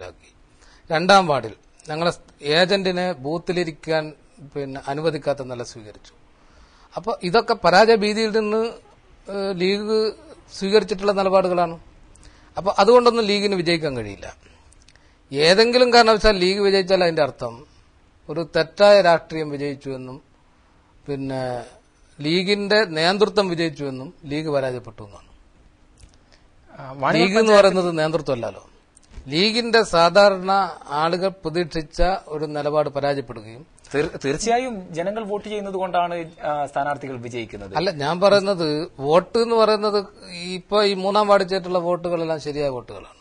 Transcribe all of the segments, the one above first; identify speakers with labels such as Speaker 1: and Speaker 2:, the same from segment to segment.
Speaker 1: മനസ്സിലാക്കി രണ്ടാം വാർഡിൽ ഞങ്ങളെ ഏജന്റിനെ ബൂത്തിലിരിക്കാൻ പിന്നെ അനുവദിക്കാത്ത നില സ്വീകരിച്ചു അപ്പോൾ ഇതൊക്കെ പരാജയ ഭീതിയിൽ നിന്ന് ലീഗ് സ്വീകരിച്ചിട്ടുള്ള നിലപാടുകളാണ് അപ്പോൾ അതുകൊണ്ടൊന്നും ലീഗിന് വിജയിക്കാൻ കഴിയില്ല ഏതെങ്കിലും കാരണവശാൽ ലീഗ് വിജയിച്ചാൽ അതിന്റെ അർത്ഥം ഒരു തെറ്റായ രാഷ്ട്രീയം വിജയിച്ചു എന്നും പിന്നെ ലീഗിന്റെ നേതൃത്വം വിജയിച്ചു എന്നും ലീഗ് പരാജയപ്പെട്ടു എന്നാണ്
Speaker 2: ലീഗ് എന്ന് പറയുന്നത്
Speaker 1: നേതൃത്വമല്ലല്ലോ ലീഗിന്റെ സാധാരണ ആളുകൾ പ്രതീക്ഷിച്ച ഒരു നിലപാട് പരാജയപ്പെടുകയും തീർച്ചയായും
Speaker 2: ജനങ്ങൾ വോട്ട് ചെയ്യുന്നത് കൊണ്ടാണ് സ്ഥാനാർത്ഥികൾ വിജയിക്കുന്നത് അല്ല ഞാൻ
Speaker 1: പറയുന്നത് വോട്ട് എന്ന് പറയുന്നത് ഇപ്പൊ ഈ മൂന്നാം വാർഡ് ചേട്ടുള്ള വോട്ടുകളെല്ലാം ശരിയായ വോട്ടുകളാണ്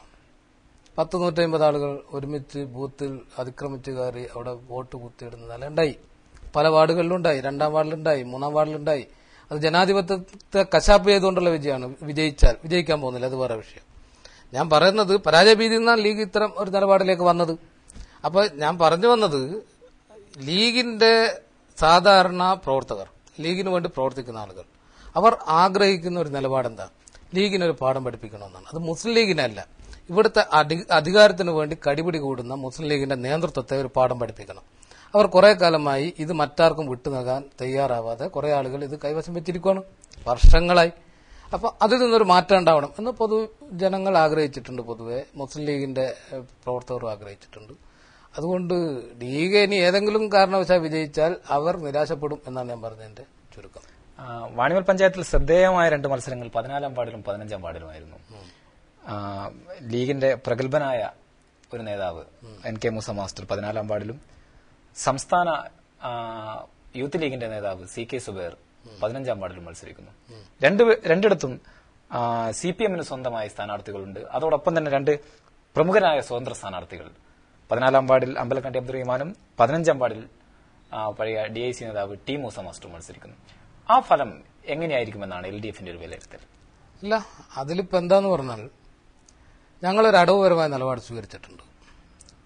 Speaker 1: പത്ത് നൂറ്റമ്പത് ആളുകൾ ഒരുമിച്ച് ബൂത്തിൽ അതിക്രമിച്ച് കയറി അവിടെ വോട്ട് കുത്തിയിടുന്ന നില ഉണ്ടായി പല വാർഡുകളിലുണ്ടായി രണ്ടാം വാർഡിലുണ്ടായി മൂന്നാം വാർഡിലുണ്ടായി അത് ജനാധിപത്യത്തെ കശാപ്പ് ചെയ്തുകൊണ്ടുള്ള വിജയമാണ് വിജയിച്ചാൽ വിജയിക്കാൻ പോകുന്നില്ല അത് വേറെ വിഷയം ഞാൻ പറയുന്നത് പരാജയഭീതിയിൽ എന്നാണ് ലീഗ് ഇത്തരം ഒരു നിലപാടിലേക്ക് വന്നത് അപ്പോൾ ഞാൻ പറഞ്ഞു വന്നത് ലീഗിന്റെ സാധാരണ പ്രവർത്തകർ ലീഗിന് വേണ്ടി പ്രവർത്തിക്കുന്ന ആളുകൾ അവർ ആഗ്രഹിക്കുന്ന ഒരു നിലപാടെന്താ ലീഗിനൊരു പാഠം പഠിപ്പിക്കണമെന്നാണ് അത് മുസ്ലിം ലീഗിനല്ല ഇവിടുത്തെ അധികാരത്തിന് വേണ്ടി കടിപിടി കൂടുന്ന മുസ്ലിം ലീഗിന്റെ നേതൃത്വത്തെ ഒരു പാഠം പഠിപ്പിക്കണം അവർ കുറെ കാലമായി ഇത് മറ്റാർക്കും വിട്ടു നൽകാൻ തയ്യാറാവാതെ കുറെ ആളുകൾ ഇത് കൈവശം വെച്ചിരിക്കുകയാണ് വർഷങ്ങളായി അപ്പൊ അതിൽ നിന്നൊരു മാറ്റം ഉണ്ടാവണം എന്ന് പൊതു ജനങ്ങൾ ആഗ്രഹിച്ചിട്ടുണ്ട് പൊതുവെ മുസ്ലിം ലീഗിന്റെ പ്രവർത്തകർ ആഗ്രഹിച്ചിട്ടുണ്ട് അതുകൊണ്ട് ലീഗ് ഇനി ഏതെങ്കിലും കാരണവശാൽ വിജയിച്ചാൽ അവർ നിരാശപ്പെടും എന്നാണ് ഞാൻ പറഞ്ഞതിന്റെ ചുരുക്കം വാണിമൽ പഞ്ചായത്തിൽ ശ്രദ്ധേയമായ രണ്ട് മത്സരങ്ങൾ
Speaker 2: പതിനാലാം വാർഡിലും പതിനഞ്ചാം വാർഡിലുമായിരുന്നു ലീഗിന്റെ പ്രഗത്ഭനായ ഒരു നേതാവ് എൻ കെ മൂസ മാസ്റ്റർ പതിനാലാം വാർഡിലും സംസ്ഥാന യൂത്ത് ലീഗിന്റെ നേതാവ് സി കെ സുബേർ പതിനഞ്ചാം വാർഡിലും മത്സരിക്കുന്നു രണ്ട് രണ്ടിടത്തും സി പി എമ്മിന് സ്വന്തമായ സ്ഥാനാർത്ഥികളുണ്ട് അതോടൊപ്പം തന്നെ രണ്ട് പ്രമുഖരായ സ്വതന്ത്ര സ്ഥാനാർത്ഥികൾ പതിനാലാം വാർഡിൽ അമ്പലക്കണ്ടി അബ്ദുറഹിമാനും പതിനഞ്ചാം വാർഡിൽ പഴയ ഡി ഐ സി നേതാവ് ടി മൂസ മാസ്റ്റർ മത്സരിക്കുന്നു ആ ഫലം എങ്ങനെയായിരിക്കുമെന്നാണ് എൽ ഡി എഫിന്റെ ഒരു വിലയിരുത്തൽ
Speaker 1: അല്ല അതിലിപ്പോ എന്താന്ന് പറഞ്ഞാൽ ഞങ്ങളൊരു അടവുപരമായ നിലപാട് സ്വീകരിച്ചിട്ടുണ്ട്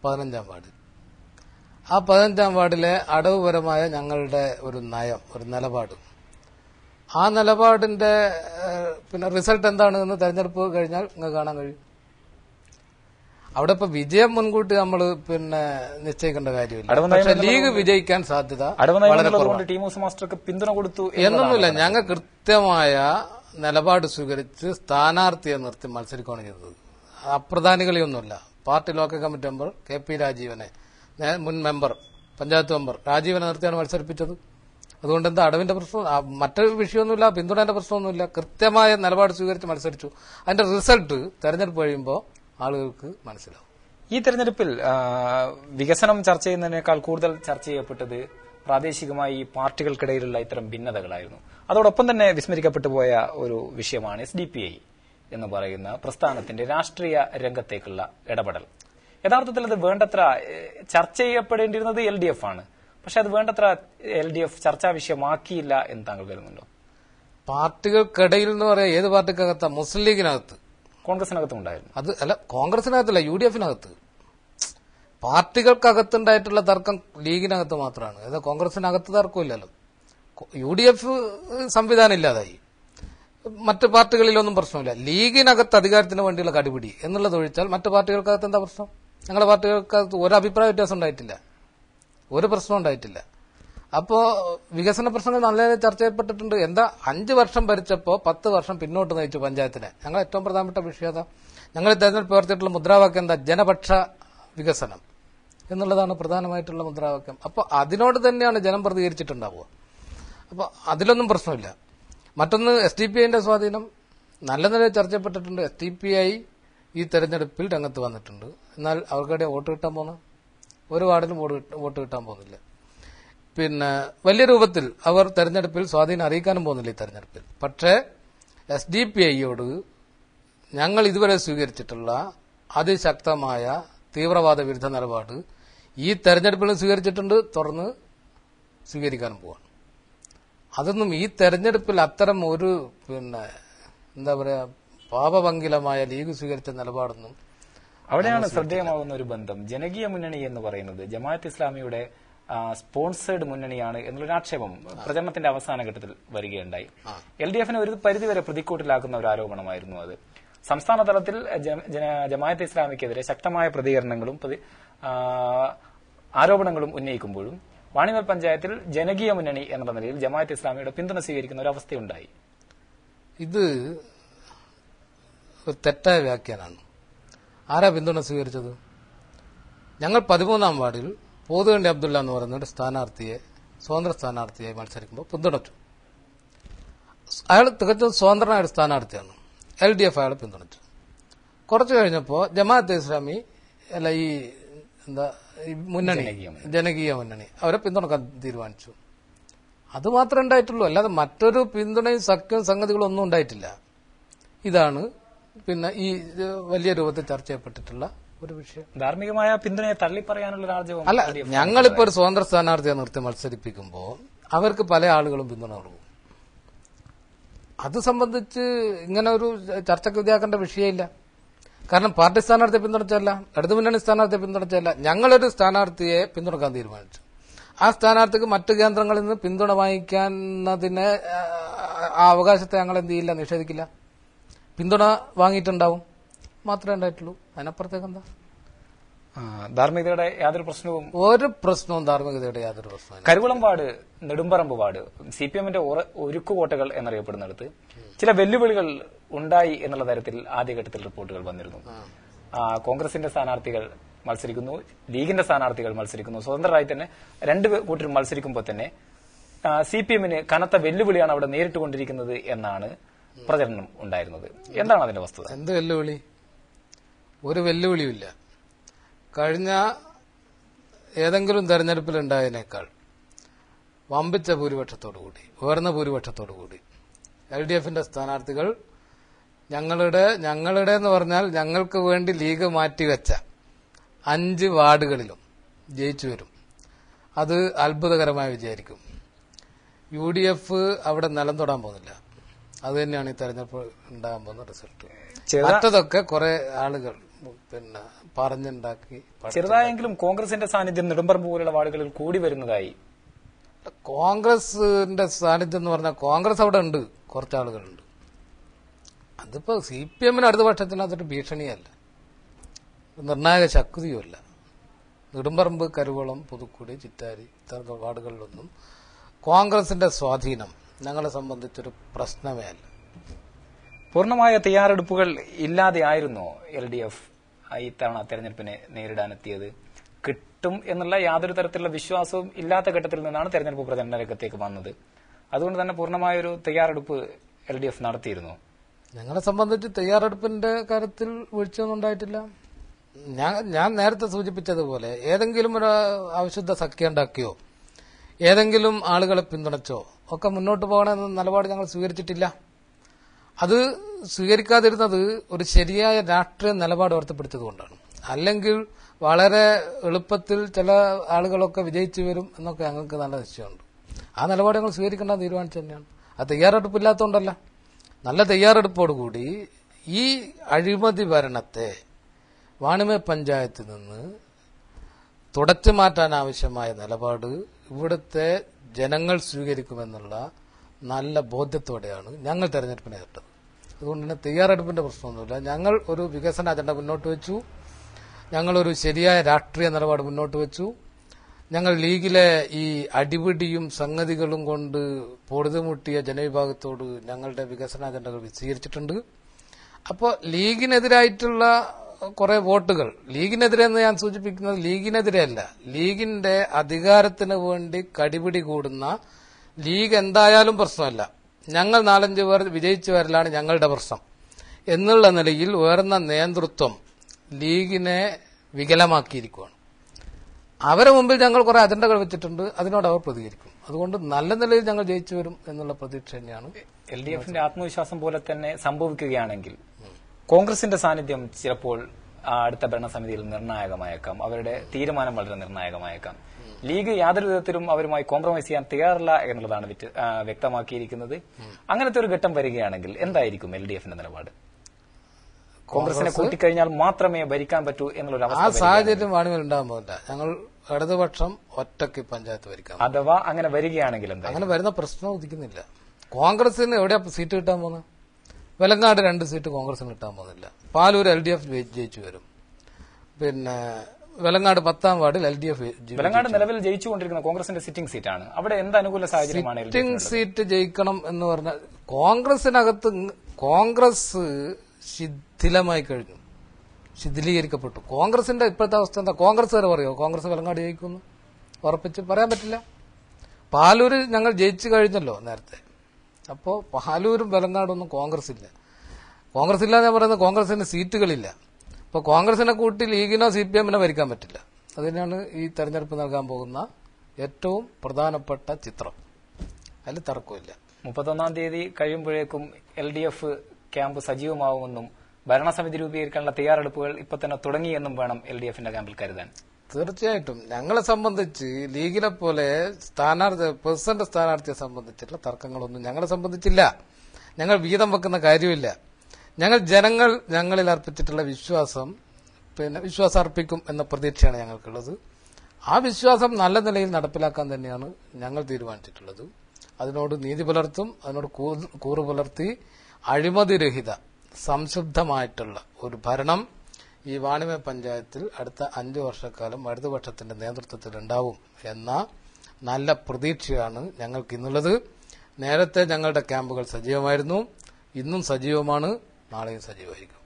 Speaker 1: പതിനഞ്ചാം വാർഡിൽ ആ പതിനഞ്ചാം വാർഡിലെ അടവുപരമായ ഞങ്ങളുടെ ഒരു നയം ഒരു നിലപാട് ആ നിലപാടിന്റെ പിന്നെ റിസൾട്ട് എന്താണ് എന്ന് തെരഞ്ഞെടുപ്പ് കഴിഞ്ഞാൽ നിങ്ങൾക്ക് കാണാൻ കഴിയും അവിടെ ഇപ്പൊ വിജയം മുൻകൂട്ടി നമ്മൾ പിന്നെ നിശ്ചയിക്കേണ്ട കാര്യമില്ല പക്ഷെ ലീഗ് വിജയിക്കാൻ സാധ്യത വളരെ മാസ്റ്റർക്ക് പിന്തുണ കൊടുത്തു എന്നൊന്നുമില്ല ഞങ്ങൾ കൃത്യമായ നിലപാട് സ്വീകരിച്ച് സ്ഥാനാർത്ഥിയെ നിർത്തി മത്സരിക്കുകയാണ് ചെയ്തത് അപ്രധാനികളിയൊന്നുമില്ല party local committee member K P രാജീവനെ മുൻ മെമ്പർ പഞ്ചായത്ത് മെമ്പർ രാജീവനെ നിർത്തിയാണ് മത്സരിപ്പിച്ചത് അതുകൊണ്ട് എന്താ അടവിന്റെ പ്രശ്നം മറ്റൊരു വിഷയമൊന്നുമില്ല പിന്തുണേന്റെ പ്രശ്നമൊന്നുമില്ല കൃത്യമായ നിലപാട് സ്വീകരിച്ച് മത്സരിച്ചു അതിന്റെ റിസൾട്ട് തെരഞ്ഞെടുപ്പ് കഴിയുമ്പോൾ ആളുകൾക്ക് മനസ്സിലാവും ഈ
Speaker 2: തെരഞ്ഞെടുപ്പിൽ വികസനം ചർച്ച ചെയ്യുന്നതിനേക്കാൾ കൂടുതൽ ചർച്ച ചെയ്യപ്പെട്ടത് പ്രാദേശികമായി പാർട്ടികൾക്കിടയിലുള്ള ഇത്തരം ഭിന്നതകളായിരുന്നു അതോടൊപ്പം തന്നെ വിസ്മരിക്കപ്പെട്ടു പോയ ഒരു വിഷയമാണ് എസ് ഡി പി ഐ എന്ന് പറയുന്ന പ്രസ്ഥാനത്തിന്റെ രാഷ്ട്രീയ രംഗത്തേക്കുള്ള ഇടപെടൽ യഥാർത്ഥത്തിൽ അത് വേണ്ടത്ര ചർച്ച ചെയ്യപ്പെടേണ്ടിയിരുന്നത് എൽ ഡി എഫ് ആണ് പക്ഷെ അത് വേണ്ടത്ര എൽ
Speaker 1: ഡി എഫ് ചർച്ചാ വിഷയമാക്കിയില്ല എന്ന് താങ്കൾ കരുതുന്നുണ്ടോ പാർട്ടികൾക്കിടയിൽ എന്ന് പറയാ ഏത് പാർട്ടിക്കകത്താ മുസ്ലിം ലീഗിനകത്ത് കോൺഗ്രസിനകത്തും ഉണ്ടായിരുന്നു അത് അല്ല കോൺഗ്രസിനകത്തല്ല യു ഡി എഫിനകത്ത് പാർട്ടികൾക്കകത്തുണ്ടായിട്ടുള്ള തർക്കം ലീഗിനകത്ത് മാത്രമാണ് അതായത് കോൺഗ്രസിനകത്ത് തർക്കമില്ലല്ലോ യു ഡി എഫ് സംവിധാനം ഇല്ലാതായി മറ്റ് പാർട്ടികളിലൊന്നും പ്രശ്നമില്ല ലീഗിനകത്ത് അധികാരത്തിന് വേണ്ടിയുള്ള കടുപിടി എന്നുള്ളത് ഒഴിച്ചാൽ മറ്റ് പാർട്ടികൾക്കകത്ത് എന്താ പ്രശ്നം ഞങ്ങളുടെ പാർട്ടികൾക്കകത്ത് ഒരു അഭിപ്രായ വ്യത്യാസം ഉണ്ടായിട്ടില്ല ഒരു പ്രശ്നം ഉണ്ടായിട്ടില്ല അപ്പോ വികസന പ്രശ്നങ്ങൾ നല്ല ചർച്ച ചെയ്യപ്പെട്ടിട്ടുണ്ട് എന്താ അഞ്ച് വർഷം ഭരിച്ചപ്പോൾ പത്ത് വർഷം പിന്നോട്ട് നയിച്ചു പഞ്ചായത്തിനെ ഞങ്ങൾ ഏറ്റവും പ്രധാനപ്പെട്ട വിഷയത ഞങ്ങൾ തെരഞ്ഞെടുപ്പ് ഉയർത്തിയിട്ടുള്ള മുദ്രാവാക്യം എന്താ ജനപക്ഷ വികസനം എന്നുള്ളതാണ് പ്രധാനമായിട്ടുള്ള മുദ്രാവാക്യം അപ്പോൾ അതിനോട് തന്നെയാണ് ജനം പ്രതികരിച്ചിട്ടുണ്ടാവുക അപ്പോൾ അതിലൊന്നും പ്രശ്നമില്ല മറ്റൊന്ന് എസ് ഡി പി ഐന്റെ സ്വാധീനം നല്ല നിലയിൽ ചർച്ചപ്പെട്ടിട്ടുണ്ട് എസ് ഡി പി ഐ ഈ തെരഞ്ഞെടുപ്പിൽ രംഗത്ത് വന്നിട്ടുണ്ട് എന്നാൽ അവർക്കിടെ വോട്ട് കിട്ടാൻ പോകുന്നു ഒരു വാർഡിലും വോട്ട് കിട്ടാൻ പോകുന്നില്ല പിന്നെ വലിയ രൂപത്തിൽ അവർ തെരഞ്ഞെടുപ്പിൽ സ്വാധീനം അറിയിക്കാനും പോകുന്നില്ല ഈ തെരഞ്ഞെടുപ്പിൽ പക്ഷേ എസ് ഡി പി ഐയോട് ഞങ്ങൾ ഇതുവരെ സ്വീകരിച്ചിട്ടുള്ള അതിശക്തമായ തീവ്രവാദ വിരുദ്ധ നിലപാട് ഈ തെരഞ്ഞെടുപ്പിലും സ്വീകരിച്ചിട്ടുണ്ട് തുറന്ന് സ്വീകരിക്കാനും പോവാണ് അതൊന്നും ഈ തെരഞ്ഞെടുപ്പിൽ അത്തരം ഒരു പിന്നെ എന്താ പറയുക പാപഭംഗിലമായ ലീഗ് സ്വീകരിച്ച നിലപാടൊന്നും അവിടെയാണ്
Speaker 2: ശ്രദ്ധേയമാകുന്ന ഒരു ബന്ധം ജനകീയ മുന്നണി എന്ന് പറയുന്നത് ജമാഅത്ത് ഇസ്ലാമിയുടെ സ്പോൺസേഡ് മുന്നണിയാണ് എന്നുള്ളൊരു ആക്ഷേപം പ്രചരണത്തിന്റെ അവസാന ഘട്ടത്തിൽ വരികയുണ്ടായി എൽ ഡി എഫിനെ ഒരു പരിധിവരെ പ്രതിക്കൂട്ടിലാക്കുന്ന ഒരു ആരോപണമായിരുന്നു അത് സംസ്ഥാന തലത്തിൽ ജമാഅത്ത് ഇസ്ലാമിക്കെതിരെ ശക്തമായ പ്രതികരണങ്ങളും ആരോപണങ്ങളും ഉന്നയിക്കുമ്പോഴും വാണിമൽ പഞ്ചായത്തിൽ ജനകീയ മുന്നണി എന്ന നിലയിൽ ജമാഅത്ത് ഇസ്ലാമിയുടെ പിന്തുണ സ്വീകരിക്കുന്ന ഒരു അവസ്ഥയുണ്ടായി
Speaker 1: ഇത് തെറ്റായ വ്യാഖ്യാനമാണ് ആരാ പിന്തുണ സ്വീകരിച്ചത് ഞങ്ങൾ പതിമൂന്നാം വാർഡിൽ പോതുകണ്ടി അബ്ദുള്ള എന്ന് പറയുന്ന ഒരു സ്ഥാനാർത്ഥിയെ സ്വതന്ത്ര സ്ഥാനാർത്ഥിയെ മത്സരിക്കുമ്പോൾ പിന്തുണച്ചു അയാൾ തികച്ചും സ്വതന്ത്രനായ ഒരു സ്ഥാനാർത്ഥിയാണ് എൽ ഡി എഫ് അയാളെ പിന്തുണച്ചു കുറച്ചു കഴിഞ്ഞപ്പോൾ ജമാഅത്ത് ഇസ്ലാമി അല്ല ഈ എന്താ മുന്നണി ജനകീയ മുന്നണി അവരെ പിന്തുണക്കാൻ തീരുമാനിച്ചു അത് മാത്രമേ ഉണ്ടായിട്ടുള്ളൂ അല്ലാതെ മറ്റൊരു പിന്തുണയും സഖ്യവും സംഗതികളും ഒന്നും ഉണ്ടായിട്ടില്ല ഇതാണ് പിന്നെ ഈ വലിയ രൂപത്തിൽ ചർച്ച ചെയ്യപ്പെട്ടിട്ടുള്ള ഒരു വിഷയം ധാർമ്മികമായ പിന്തുണയെ തള്ളിപ്പറയാനുള്ള രാജ്യവും അല്ല ഞങ്ങളിപ്പോ ഒരു സ്വതന്ത്ര സ്ഥാനാർത്ഥിയെ നിർത്തി മത്സരിപ്പിക്കുമ്പോൾ അവർക്ക് പല ആളുകളും പിന്തുണ കൊടുക്കും അത് സംബന്ധിച്ച് ഇങ്ങനെ ഒരു ചർച്ചക്ക് വിദ്യാക്കേണ്ട വിഷയമില്ല കാരണം പാർട്ടി സ്ഥാനാർത്ഥിയെ പിന്തുണച്ചല്ല ഇടതു മുന്നണി സ്ഥാനാർത്ഥിയെ പിന്തുണച്ചല്ല ഞങ്ങളൊരു സ്ഥാനാർത്ഥിയെ പിന്തുണക്കാൻ തീരുമാനിച്ചു ആ സ്ഥാനാർത്ഥിക്ക് മറ്റു കേന്ദ്രങ്ങളിൽ നിന്ന് പിന്തുണ വാങ്ങിക്കുന്നതിന് ആ അവകാശത്തെ ഞങ്ങൾ എന്ത് ചെയ്യില്ല നിഷേധിക്കില്ല പിന്തുണ വാങ്ങിയിട്ടുണ്ടാവും മാത്രമേ ഉണ്ടായിട്ടുള്ളൂ അതിനപ്പുറത്തേക്ക് എന്താ
Speaker 2: ധാർമ്മികതയുടെ യാതൊരു പ്രശ്നവും
Speaker 1: ഒരു പ്രശ്നവും ധാർമ്മികതയുടെ യാതൊരു പ്രശ്നവും
Speaker 2: Karuvalam ward Nedumparamba ward C P എമ്മിന്റെ ഒരുക്കുകോട്ടകൾ എന്നറിയപ്പെടുന്നിടത്ത് ചില വെല്ലുവിളികൾ ഉണ്ടായി എന്നുള്ള തരത്തിൽ ആദ്യഘട്ടത്തിൽ റിപ്പോർട്ടുകൾ വന്നിരുന്നു കോൺഗ്രസിന്റെ സ്ഥാനാർത്ഥികൾ മത്സരിക്കുന്നു ലീഗിന്റെ സ്ഥാനാർത്ഥികൾ മത്സരിക്കുന്നു സ്വതന്ത്രമായി തന്നെ രണ്ട് കൂട്ടരും മത്സരിക്കുമ്പോൾ തന്നെ സി പി എമ്മിന് കനത്ത വെല്ലുവിളിയാണ് അവിടെ നേരിട്ടുകൊണ്ടിരിക്കുന്നത് എന്നാണ് പ്രചരണം ഉണ്ടായിരുന്നത് എന്താണ് അതിന്റെ
Speaker 1: വസ്തുത എന്ത് വെല്ലുവിളി ഒരു വെല്ലുവിളിയുമില്ല കഴിഞ്ഞ ഏതെങ്കിലും തെരഞ്ഞെടുപ്പിലുണ്ടായതിനേക്കാൾ വമ്പിച്ച കൂടി ഉയർന്ന കൂടി എൽ ഡി എഫിന്റെ സ്ഥാനാർത്ഥികൾ ഞങ്ങളുടെ ഞങ്ങളുടെ എന്ന് പറഞ്ഞാൽ ഞങ്ങൾക്ക് വേണ്ടി ലീഗ് മാറ്റിവെച്ച അഞ്ച് വാർഡുകളിലും ജയിച്ചു വരും അത് അത്ഭുതകരമായി വിചാരിക്കും യു ഡി എഫ് അവിടെ നിലം തൊടാൻ പോകുന്നില്ല അത് തന്നെയാണ് ഈ തെരഞ്ഞെടുപ്പ് ഉണ്ടാകാൻ പോകുന്ന റിസൾട്ട് മറ്റതൊക്കെ കുറെ ആളുകൾ പിന്നെ പറഞ്ഞുണ്ടാക്കി
Speaker 2: ചെറുതായെങ്കിലും കോൺഗ്രസിന്റെ സാന്നിധ്യം നെടുമ്പറമ്പ് പോലുള്ള വാർഡുകളിൽ കൂടി വരുന്നതായി
Speaker 1: കോൺഗ്രസിന്റെ സാന്നിധ്യം എന്ന് പറഞ്ഞാൽ കോൺഗ്രസ് അവിടെ ഉണ്ട് കുറച്ച് ആളുകളുണ്ട് അതിപ്പോ സി പി എമ്മിന് അടുത്ത പക്ഷത്തിന് അതൊരു ഭീഷണിയല്ല നിർണായക ശക്തിയുമല്ല നെടുമ്പറമ്പ് കരുവളം പുതുക്കുടി ചിറ്റാരി ഇത്തരം വാർഡുകളിലൊന്നും കോൺഗ്രസിന്റെ സ്വാധീനം ഞങ്ങളെ സംബന്ധിച്ചൊരു പ്രശ്നമേ അല്ല
Speaker 2: പൂർണ്ണമായ തയ്യാറെടുപ്പുകൾ ഇല്ലാതെയായിരുന്നോ എൽ ഡി എഫ് ഇത്തവണ തെരഞ്ഞെടുപ്പിനെ നേരിടാനെത്തിയത് കിട്ടും എന്നുള്ള യാതൊരു തരത്തിലുള്ള വിശ്വാസവും ഇല്ലാത്ത ഘട്ടത്തിൽ നിന്നാണ് തെരഞ്ഞെടുപ്പ് പ്രചരണ രംഗത്തേക്ക് വന്നത് അതുകൊണ്ട് തന്നെ പൂർണ്ണമായ ഒരു തയ്യാറെടുപ്പ് എൽ ഡി എഫ് നടത്തിയിരുന്നു
Speaker 1: ഞങ്ങളെ സംബന്ധിച്ച് തയ്യാറെടുപ്പിന്റെ കാര്യത്തിൽ വീഴ്ചയൊന്നും ഉണ്ടായിട്ടില്ല ഞാൻ ഞാൻ നേരത്തെ സൂചിപ്പിച്ചതുപോലെ ഏതെങ്കിലും ഒരു അവിശുദ്ധ സഖ്യ ഉണ്ടാക്കിയോ ഏതെങ്കിലും ആളുകളെ പിന്തുണച്ചോ ഒക്കെ മുന്നോട്ട് പോകണമെന്ന നിലപാട് ഞങ്ങൾ സ്വീകരിച്ചിട്ടില്ല അത് സ്വീകരിക്കാതിരുന്നത് ഒരു ശരിയായ രാഷ്ട്രീയ നിലപാട് ഓർത്തപ്പെടുത്തിയതുകൊണ്ടാണ് അല്ലെങ്കിൽ വളരെ എളുപ്പത്തിൽ ചില ആളുകളൊക്കെ വിജയിച്ചു വരും എന്നൊക്കെ ഞങ്ങൾക്ക് നല്ല നിശ്ചയമുണ്ട് ആ നിലപാട് ഞങ്ങൾ സ്വീകരിക്കേണ്ട തീരുമാനിച്ചു തന്നെയാണ് ആ തയ്യാറെടുപ്പില്ലാത്തതുകൊണ്ടല്ല നല്ല തയ്യാറെടുപ്പോടുകൂടി ഈ അഴിമതി ഭരണത്തെ വാണിമ പഞ്ചായത്തിൽ നിന്ന് തുടച്ചു മാറ്റാനാവശ്യമായ നിലപാട് ഇവിടുത്തെ ജനങ്ങൾ സ്വീകരിക്കുമെന്നുള്ള നല്ല ബോധ്യത്തോടെയാണ് ഞങ്ങൾ തെരഞ്ഞെടുപ്പിനെ നേരിട്ടത് അതുകൊണ്ട് തന്നെ തയ്യാറെടുപ്പിന്റെ പ്രശ്നമൊന്നുമില്ല ഞങ്ങൾ ഒരു വികസന അജണ്ട മുന്നോട്ട് വെച്ചു ഞങ്ങളൊരു ശരിയായ രാഷ്ട്രീയ നിലപാട് മുന്നോട്ട് വെച്ചു ഞങ്ങൾ ലീഗിലെ ഈ അടിപിടിയും സംഗതികളും കൊണ്ട് പൊടുതുമുട്ടിയ ജനവിഭാഗത്തോട് ഞങ്ങളുടെ വികസന അജണ്ടകൾ വിശദീകരിച്ചിട്ടുണ്ട് അപ്പോൾ ലീഗിനെതിരായിട്ടുള്ള കുറെ വോട്ടുകൾ ലീഗിനെതിരെ എന്ന് ഞാൻ സൂചിപ്പിക്കുന്നത് ലീഗിനെതിരെയല്ല ലീഗിന്റെ അധികാരത്തിന് വേണ്ടി കടിപിടി കൂടുന്ന ലീഗ് എന്തായാലും പ്രശ്നമല്ല ഞങ്ങൾ നാലഞ്ച് പേർ വിജയിച്ചു വരലാണ് ഞങ്ങളുടെ പ്രശ്നം എന്നുള്ള നിലയിൽ ഉയർന്ന നേതൃത്വം ലീഗിനെ വികലമാക്കിയിരിക്കുകയാണ് അവരെ മുമ്പിൽ ഞങ്ങൾ കുറെ അജണ്ടകൾ വെച്ചിട്ടുണ്ട് അതിനോട് അവർ പ്രതികരിക്കും അതുകൊണ്ട് നല്ല നിലയിൽ ഞങ്ങൾ ജയിച്ചു വരും എന്നുള്ള പ്രതീക്ഷ തന്നെയാണ് എൽ ഡി എഫിന്റെ
Speaker 2: ആത്മവിശ്വാസം പോലെ തന്നെ സംഭവിക്കുകയാണെങ്കിൽ കോൺഗ്രസിന്റെ സാന്നിധ്യം ചിലപ്പോൾ അടുത്ത ഭരണസമിതിയിൽ നിർണായകമായേക്കാം അവരുടെ തീരുമാനം വളരെ നിർണായകമായേക്കാം ലീഗ് യാതൊരു വിധത്തിലും അവരുമായി കോംപ്രമൈസ് ചെയ്യാൻ തയ്യാറില്ല എന്നുള്ളതാണ് വ്യക്തമാക്കിയിരിക്കുന്നത് അങ്ങനത്തെ ഒരു ഘട്ടം വരികയാണെങ്കിൽ എന്തായിരിക്കും എൽ ഡി എഫിന്റെ നിലപാട് കോൺഗ്രസിനെ കൂട്ടിക്കഴിഞ്ഞാൽ മാത്രമേ ഭരിക്കാൻ പറ്റൂ എന്നുള്ള ആ സാഹചര്യം
Speaker 1: വേണമെങ്കിൽ ഉണ്ടാകാൻ പോകില്ല ഞങ്ങൾ ഇടതുപക്ഷം ഒറ്റയ്ക്ക് പഞ്ചായത്ത് ഭരിക്കാം അഥവാ അങ്ങനെ വരികയാണെങ്കിൽ അങ്ങനെ വരുന്ന പ്രശ്നം ഉദിക്കുന്നില്ല കോൺഗ്രസിന് എവിടെയാ സീറ്റ് കിട്ടാൻ പോകുന്നത് വെലങ്ങാട് രണ്ട് സീറ്റ് കോൺഗ്രസിന് കിട്ടാൻ പോകുന്നില്ല പാലൂർ എൽ ഡി എഫ് ജയിച്ചു വരും പിന്നെ വെലങ്ങാട് പത്താം വാർഡിൽ എൽ ഡി എഫ് വെലങ്ങാട് നിലവിൽ
Speaker 2: ജയിച്ചുകൊണ്ടിരിക്കുന്ന കോൺഗ്രസിന്റെ സിറ്റിംഗ് സീറ്റാണ് അവിടെ എന്ത് അനുകൂല സാഹചര്യമാണ് സിറ്റിംഗ്
Speaker 1: സീറ്റ് ജയിക്കണം എന്ന് പറഞ്ഞാൽ കോൺഗ്രസിനകത്ത് കോൺഗ്രസ് ശിഥിലമായി കഴിഞ്ഞു ശിഥിലീകരിക്കപ്പെട്ടു കോൺഗ്രസിന്റെ ഇപ്പോഴത്തെ അവസ്ഥ എന്താ കോൺഗ്രസ് വരെ പറയോ കോൺഗ്രസ് വെലങ്ങാട് ജയിക്കുന്നു ഉറപ്പിച്ച് പറയാൻ പറ്റില്ല പാലൂര് ഞങ്ങൾ ജയിച്ചു കഴിഞ്ഞല്ലോ നേരത്തെ അപ്പോൾ പാലൂരും ഒന്നും കോൺഗ്രസ് ഇല്ല കോൺഗ്രസ് ഇല്ല ഞാൻ പറയുന്നത് കോൺഗ്രസിന് സീറ്റുകളില്ല അപ്പോൾ കോൺഗ്രസിനെ കൂട്ടി ലീഗിനോ സി പി എമ്മിനോ ഭരിക്കാൻ പറ്റില്ല അതിനാണ് ഈ തെരഞ്ഞെടുപ്പ് നൽകാൻ പോകുന്ന ഏറ്റവും പ്രധാനപ്പെട്ട ചിത്രം അതിൽ തർക്കമില്ല
Speaker 2: മുപ്പത്തൊന്നാം തീയതി കഴിയുമ്പോഴേക്കും എൽ ഡി എഫ് ക്യാമ്പ് സജീവമാവുമെന്നും ഭരണസമിതി രൂപീകരിക്കാനുള്ള തയ്യാറെടുപ്പുകൾ ഇപ്പൊ തന്നെ തുടങ്ങിയെന്നും വേണം എൽ ഡി എഫിന്റെ ക്യാമ്പിൽ
Speaker 1: കരുതാൻ തീർച്ചയായിട്ടും ഞങ്ങളെ സംബന്ധിച്ച് ലീഗിനെ പോലെ സ്ഥാനാർത്ഥി പ്രസിഡന്റ് സ്ഥാനാർത്ഥിയെ സംബന്ധിച്ചിട്ടുള്ള തർക്കങ്ങളൊന്നും ഞങ്ങളെ സംബന്ധിച്ചില്ല ഞങ്ങൾ വീതം വെക്കുന്ന കാര്യമില്ല ഞങ്ങൾ ജനങ്ങൾ ഞങ്ങളിൽ അർപ്പിച്ചിട്ടുള്ള വിശ്വാസം പിന്നെ വിശ്വാസം അർപ്പിക്കും എന്ന പ്രതീക്ഷയാണ് ഞങ്ങൾക്കുള്ളത് ആ വിശ്വാസം നല്ല നിലയിൽ നടപ്പിലാക്കാൻ തന്നെയാണ് ഞങ്ങൾ തീരുമാനിച്ചിട്ടുള്ളത് അതിനോട് നീതി പുലർത്തും അതിനോട് കൂറ് പുലർത്തി അഴിമതിരഹിത സംശുദ്ധമായിട്ടുള്ള ഒരു ഭരണം ഈ വാണിമ പഞ്ചായത്തിൽ അടുത്ത അഞ്ചു വർഷക്കാലം വലതുപക്ഷത്തിന്റെ നേതൃത്വത്തിൽ ഉണ്ടാവും എന്ന നല്ല പ്രതീക്ഷയാണ് ഞങ്ങൾക്ക് ഇന്നുള്ളത് നേരത്തെ ഞങ്ങളുടെ ക്യാമ്പുകൾ സജീവമായിരുന്നു ഇന്നും സജീവമാണ് നാളെയും സജീവമായിരിക്കും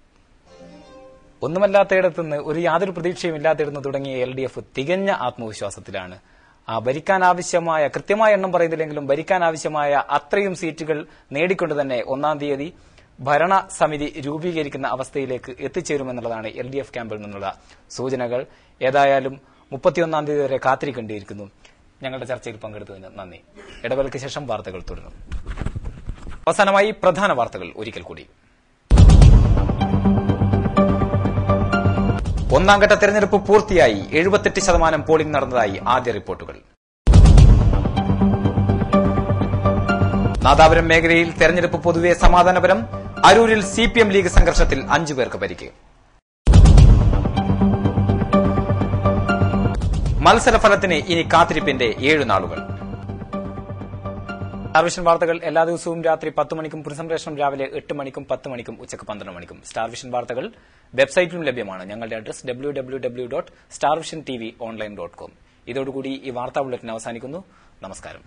Speaker 1: നിന്ന് ഒരു യാതൊരു പ്രതീക്ഷയും ഇല്ലാത്തിടത്ത്
Speaker 2: തുടങ്ങിയ എൽ ഡി എഫ് തികഞ്ഞ ആത്മവിശ്വാസത്തിലാണ് ആ ഭരിക്കാൻ ആവശ്യമായ കൃത്യമായ എണ്ണം പറയുന്നില്ലെങ്കിലും ഭരിക്കാൻ ആവശ്യമായ അത്രയും സീറ്റുകൾ നേടിക്കൊണ്ട് തന്നെ ഒന്നാം തീയതി ഭരണ സമിതി രൂപീകരിക്കുന്ന അവസ്ഥയിലേക്ക് എത്തിച്ചേരുമെന്നുള്ളതാണ് എൽ ഡി എഫ് ക്യാമ്പിൽ നിന്നുള്ള സൂചനകൾ ഏതായാലും മുപ്പത്തിയൊന്നാം തീയതി വരെ കാത്തിരിക്കേണ്ടിയിരിക്കുന്നു ഞങ്ങളുടെ ചർച്ചയിൽ പങ്കെടുത്തതിന് നന്ദി ഇടവേളയ്ക്ക് ശേഷം വാർത്തകൾ തുടരും അവസാനമായി പ്രധാന വാർത്തകൾ ഒരിക്കൽ കൂടി ഒന്നാം ഘട്ട തെരഞ്ഞെടുപ്പ് പൂർത്തിയായി എഴുപത്തെട്ട് ശതമാനം പോളിംഗ് നടന്നതായി ആദ്യ റിപ്പോർട്ടുകൾ നാദാപുരം മേഖലയിൽ തെരഞ്ഞെടുപ്പ് പൊതുവെ സമാധാനപരം അരൂരിൽ സി പി എം ലീഗ് സംഘർഷത്തിൽ അഞ്ചു പേർക്ക് പരിക്ക് മത്സരഫലത്തിന് ഇനി കാത്തിരിപ്പിന്റെ ഏഴു നാളുകൾ സ്റ്റാർവിഷൻ വാർത്തകൾ എല്ലാ ദിവസവും രാത്രി പത്ത് മണിക്കും പുനഃസംപ്രേഷണം രാവിലെ എട്ട് മണിക്കും പത്ത് മണിക്കും ഉച്ചക്ക് പന്ത്രണ്ട് മണിക്കും സ്റ്റാർവിഷൻ വാർത്തകൾ വെബ്സൈറ്റിലും ലഭ്യമാണ് ഞങ്ങളുടെ address W W W dot Star Vision T V online dot com ഇതോടുകൂടി ഈ വാർത്താ ബുള്ളറ്റിൻ അവസാനിക്കുന്നു നമസ്കാരം